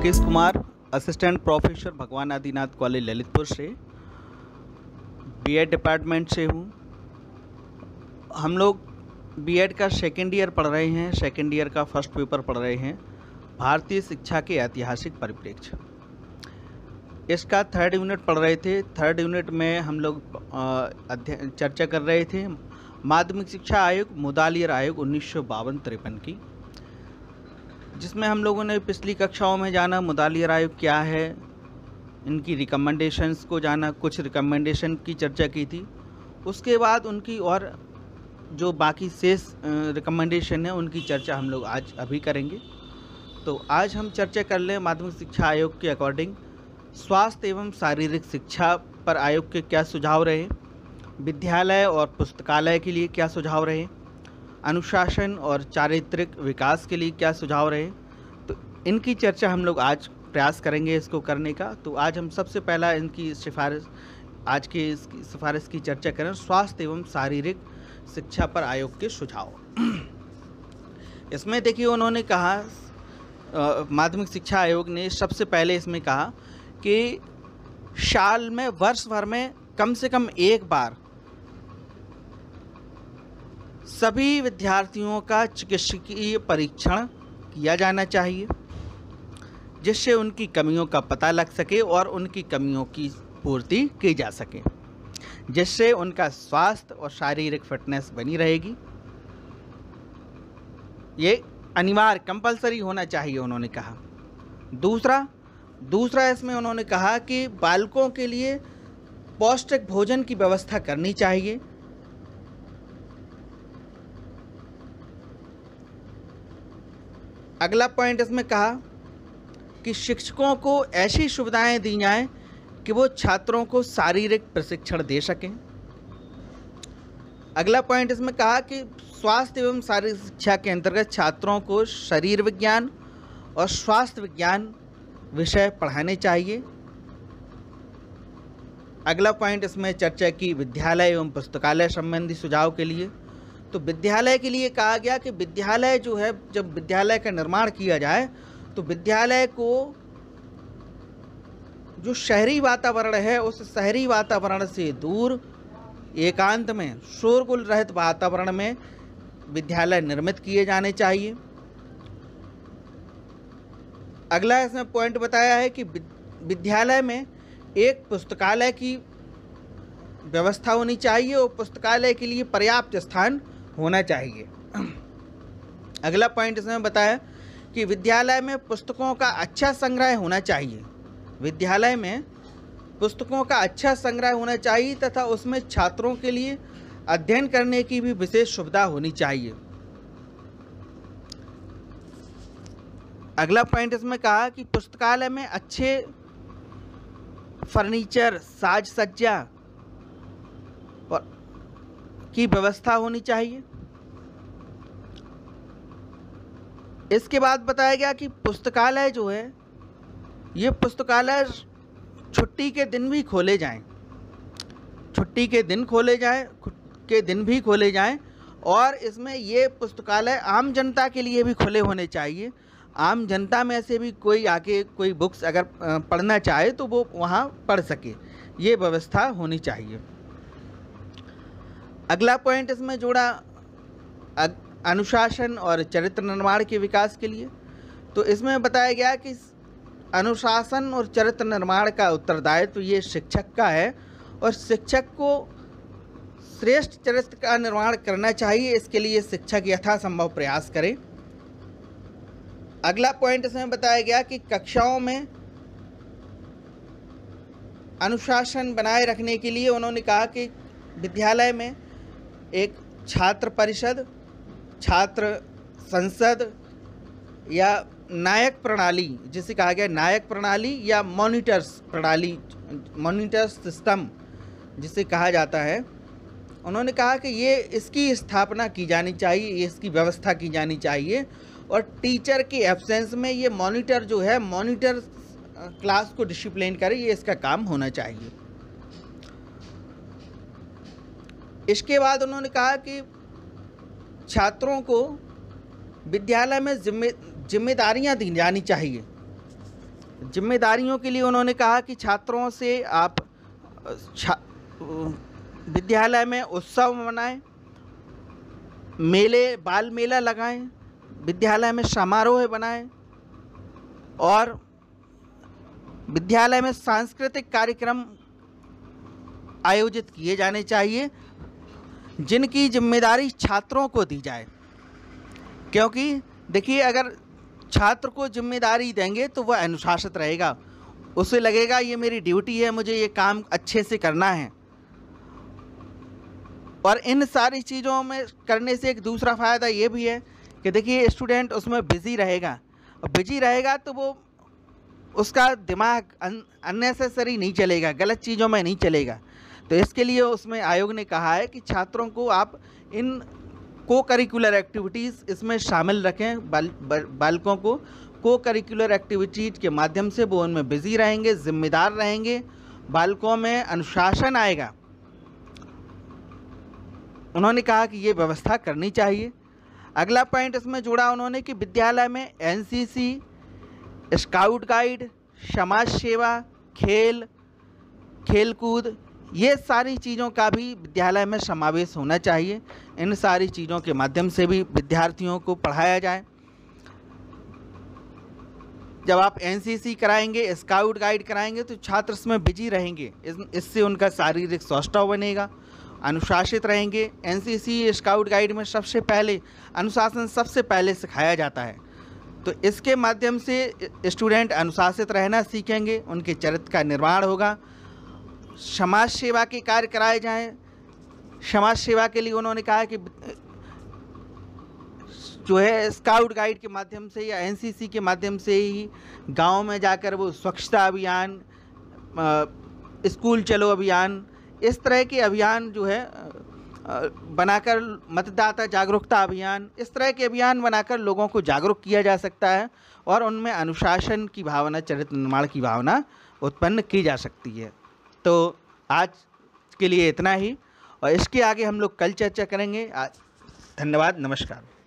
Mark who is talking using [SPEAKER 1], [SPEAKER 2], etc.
[SPEAKER 1] Rakesh Kumar assistant professor भगवान Adinath college Lalitpur से BEd department से हूँ हम लोग बीएड का सेकेंड ईयर पढ़ रहे हैं सेकेंड ईयर का फर्स्ट पेपर पढ़ रहे हैं भारतीय शिक्षा के ऐतिहासिक परिप्रेक्ष्य इसका थर्ड यूनिट पढ़ रहे थे थर्ड यूनिट में हम लोग चर्चा कर रहे थे माध्यमिक शिक्षा आयोग मुदालियर आयोग उन्नीस सौ की जिसमें हम लोगों ने पिछली कक्षाओं में जाना मुदालियर आयोग क्या है इनकी रिकमेंडेशंस को जाना कुछ रिकमेंडेशन की चर्चा की थी उसके बाद उनकी और जो बाकी शेष रिकमेंडेशन है उनकी चर्चा हम लोग आज अभी करेंगे तो आज हम चर्चा कर लें माध्यमिक शिक्षा आयोग के अकॉर्डिंग स्वास्थ्य एवं शारीरिक शिक्षा पर आयोग के क्या सुझाव रहे विद्यालय और पुस्तकालय के लिए क्या सुझाव रहे अनुशासन और चारित्रिक विकास के लिए क्या सुझाव रहे इनकी चर्चा हम लोग आज प्रयास करेंगे इसको करने का तो आज हम सबसे पहला इनकी सिफारिश आज के इस सिफारिश की चर्चा करें स्वास्थ्य एवं शारीरिक शिक्षा पर आयोग के सुझाव इसमें देखिए उन्होंने कहा माध्यमिक शिक्षा आयोग ने सबसे पहले इसमें कहा कि साल में वर्ष भर में कम से कम एक बार सभी विद्यार्थियों का चिकित्सकीय परीक्षण किया जाना चाहिए जिससे उनकी कमियों का पता लग सके और उनकी कमियों की पूर्ति की जा सके जिससे उनका स्वास्थ्य और शारीरिक फिटनेस बनी रहेगी ये अनिवार्य कंपलसरी होना चाहिए उन्होंने कहा दूसरा दूसरा इसमें उन्होंने कहा कि बालकों के लिए पौष्टिक भोजन की व्यवस्था करनी चाहिए अगला पॉइंट इसमें कहा कि शिक्षकों को ऐसी सुविधाएं दी जाएं कि वो छात्रों को शारीरिक प्रशिक्षण दे सकें अगला पॉइंट इसमें कहा कि स्वास्थ्य एवं शारीरिक शिक्षा के अंतर्गत छात्रों को शरीर विज्ञान और स्वास्थ्य विज्ञान विषय पढ़ाने चाहिए अगला पॉइंट इसमें चर्चा की विद्यालय एवं पुस्तकालय संबंधी सुझाव के लिए तो विद्यालय के लिए कहा गया कि विद्यालय जो है जब विद्यालय का निर्माण किया जाए तो विद्यालय को जो शहरी वातावरण है उस शहरी वातावरण से दूर एकांत में शोरगुल रहित वातावरण में विद्यालय निर्मित किए जाने चाहिए अगला इसमें पॉइंट बताया है कि विद्यालय में एक पुस्तकालय की व्यवस्था होनी चाहिए और पुस्तकालय के लिए पर्याप्त स्थान होना चाहिए अगला पॉइंट इसमें बताया कि विद्यालय में पुस्तकों का अच्छा संग्रह होना चाहिए विद्यालय में पुस्तकों का अच्छा संग्रह होना चाहिए तथा उसमें छात्रों के लिए अध्ययन करने की भी विशेष सुविधा होनी चाहिए अगला पॉइंट इसमें कहा कि पुस्तकालय में अच्छे फर्नीचर साज सज्जा और की व्यवस्था होनी चाहिए इसके बाद बताया गया कि पुस्तकालय जो है ये पुस्तकालय छुट्टी के दिन भी खोले जाएं छुट्टी के दिन खोले जाएं के दिन भी खोले जाएं और इसमें ये पुस्तकालय आम जनता के लिए भी खुले होने चाहिए आम जनता में से भी कोई आके कोई बुक्स अगर पढ़ना चाहे तो वो वहाँ पढ़ सके ये व्यवस्था होनी चाहिए अगला पॉइंट इसमें जोड़ा अनुशासन और चरित्र निर्माण के विकास के लिए तो इसमें बताया गया कि अनुशासन और चरित्र निर्माण का उत्तरदायित्व तो ये शिक्षक का है और शिक्षक को श्रेष्ठ चरित्र का निर्माण करना चाहिए इसके लिए शिक्षक यथासंभव प्रयास करें अगला पॉइंट इसमें बताया गया कि कक्षाओं में अनुशासन बनाए रखने के लिए उन्होंने कहा कि विद्यालय में एक छात्र परिषद छात्र संसद या नायक प्रणाली जिसे कहा गया नायक प्रणाली या मॉनिटर्स प्रणाली मॉनिटर्स सिस्टम जिसे कहा जाता है उन्होंने कहा कि ये इसकी स्थापना की जानी चाहिए इसकी व्यवस्था की जानी चाहिए और टीचर के एब्सेंस में ये मॉनिटर जो है मॉनिटर क्लास को डिसिप्लिन करे ये इसका काम होना चाहिए इसके बाद उन्होंने कहा कि छात्रों को विद्यालय में जिम्मे जिम्मेदारियाँ दी जानी चाहिए जिम्मेदारियों के लिए उन्होंने कहा कि छात्रों से आप छा विद्यालय में उत्सव मनाएं मेले बाल मेला लगाएं विद्यालय में समारोह बनाएं और विद्यालय में सांस्कृतिक कार्यक्रम आयोजित किए जाने चाहिए जिनकी जिम्मेदारी छात्रों को दी जाए क्योंकि देखिए अगर छात्र को जिम्मेदारी देंगे तो वह अनुशासित रहेगा उसे लगेगा ये मेरी ड्यूटी है मुझे ये काम अच्छे से करना है और इन सारी चीज़ों में करने से एक दूसरा फ़ायदा ये भी है कि देखिए स्टूडेंट उसमें बिज़ी रहेगा बिजी रहेगा तो वो उसका दिमाग अन, अननेसेसरी नहीं चलेगा गलत चीज़ों में नहीं चलेगा तो इसके लिए उसमें आयोग ने कहा है कि छात्रों को आप इन को करिकुलर एक्टिविटीज़ इसमें शामिल रखें बाल, बाल, बालकों को को करिकुलर एक्टिविटीज के माध्यम से वो उनमें बिजी रहेंगे जिम्मेदार रहेंगे बालकों में अनुशासन आएगा उन्होंने कहा कि ये व्यवस्था करनी चाहिए अगला पॉइंट इसमें जोड़ा उन्होंने कि विद्यालय में एनसीसी, स्काउट गाइड समाज सेवा खेल खेलकूद ये सारी चीज़ों का भी विद्यालय में समावेश होना चाहिए इन सारी चीज़ों के माध्यम से भी विद्यार्थियों को पढ़ाया जाए जब आप एनसीसी कराएंगे स्काउट गाइड कराएंगे तो छात्र इसमें बिजी रहेंगे इससे उनका शारीरिक स्वस्थ बनेगा अनुशासित रहेंगे एनसीसी स्काउट गाइड में सबसे पहले अनुशासन सबसे पहले सिखाया जाता है तो इसके माध्यम से स्टूडेंट अनुशासित रहना सीखेंगे उनके चरित्र का निर्माण होगा समाज सेवा के कार्य कराए जाएं समाज सेवा के लिए उन्होंने कहा कि जो है स्काउट गाइड के माध्यम से या एनसीसी के माध्यम से ही गांव में जाकर वो स्वच्छता अभियान स्कूल चलो अभियान इस तरह के अभियान जो है बनाकर मतदाता जागरूकता अभियान इस तरह के अभियान बनाकर लोगों को जागरूक किया जा सकता है और उनमें अनुशासन की भावना चरित्र निर्माण की भावना उत्पन्न की जा सकती है तो आज के लिए इतना ही और इसके आगे हम लोग कल चर्चा करेंगे धन्यवाद नमस्कार